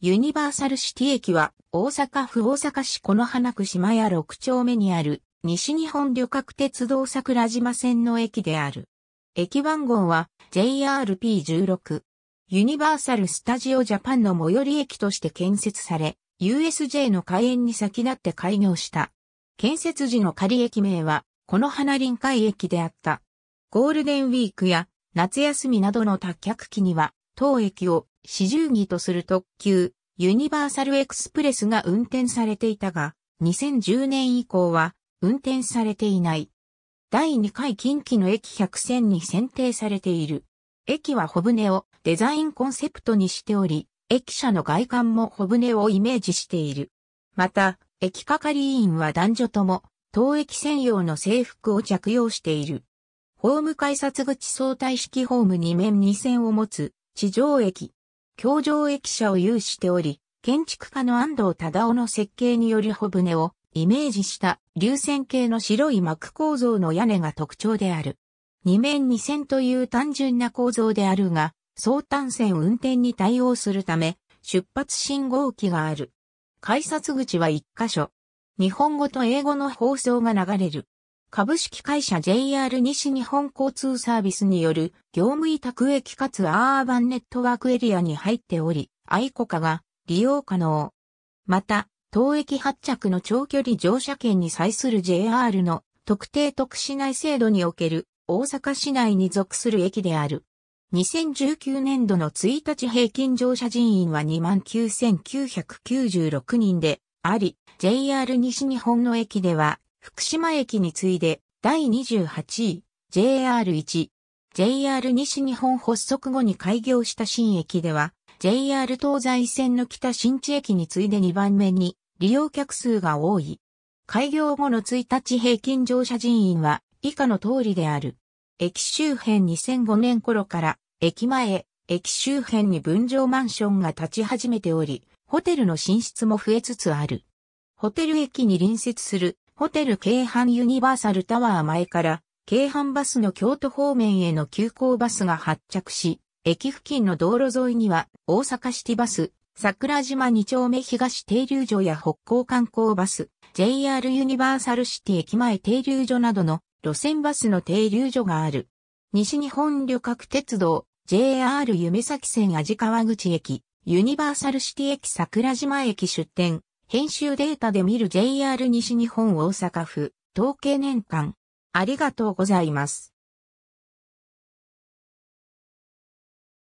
ユニバーサルシティ駅は大阪府大阪市この花区島屋6丁目にある西日本旅客鉄道桜島線の駅である。駅番号は JRP16。ユニバーサル・スタジオ・ジャパンの最寄り駅として建設され、USJ の開園に先立って開業した。建設時の仮駅名は、この花臨海駅であった。ゴールデンウィークや夏休みなどの多客期には、当駅を四十儀とする特急、ユニバーサルエクスプレスが運転されていたが、2010年以降は運転されていない。第2回近畿の駅100選に選定されている。駅は小舟をデザインコンセプトにしており、駅舎の外観も小舟をイメージしている。また、駅係員は男女とも、当駅専用の制服を着用している。ホーム改札口相対式ホーム2面2線を持つ地上駅、橋上駅舎を有しており、建築家の安藤忠夫の設計による小舟をイメージした流線形の白い膜構造の屋根が特徴である。二面二線という単純な構造であるが、相単線運転に対応するため、出発信号機がある。改札口は一箇所。日本語と英語の放送が流れる。株式会社 JR 西日本交通サービスによる業務委託駅かつアーバンネットワークエリアに入っており、愛コカが利用可能。また、当駅発着の長距離乗車券に際する JR の特定特市内制度における大阪市内に属する駅である。2019年度の1日平均乗車人員は29,996人であり、JR 西日本の駅では福島駅に次いで第28位、JR1、JR 西日本発足後に開業した新駅では、JR 東西線の北新地駅に次いで2番目に利用客数が多い。開業後の1日平均乗車人員は以下の通りである。駅周辺2005年頃から駅前、駅周辺に分譲マンションが建ち始めており、ホテルの進出も増えつつある。ホテル駅に隣接するホテル京阪ユニバーサルタワー前から、京阪バスの京都方面への急行バスが発着し、駅付近の道路沿いには、大阪シティバス、桜島2丁目東停留所や北港観光バス、JR ユニバーサルシティ駅前停留所などの路線バスの停留所がある。西日本旅客鉄道、JR 夢崎線味川口駅、ユニバーサルシティ駅桜島駅出店、編集データで見る JR 西日本大阪府、統計年間。ありがとうございます。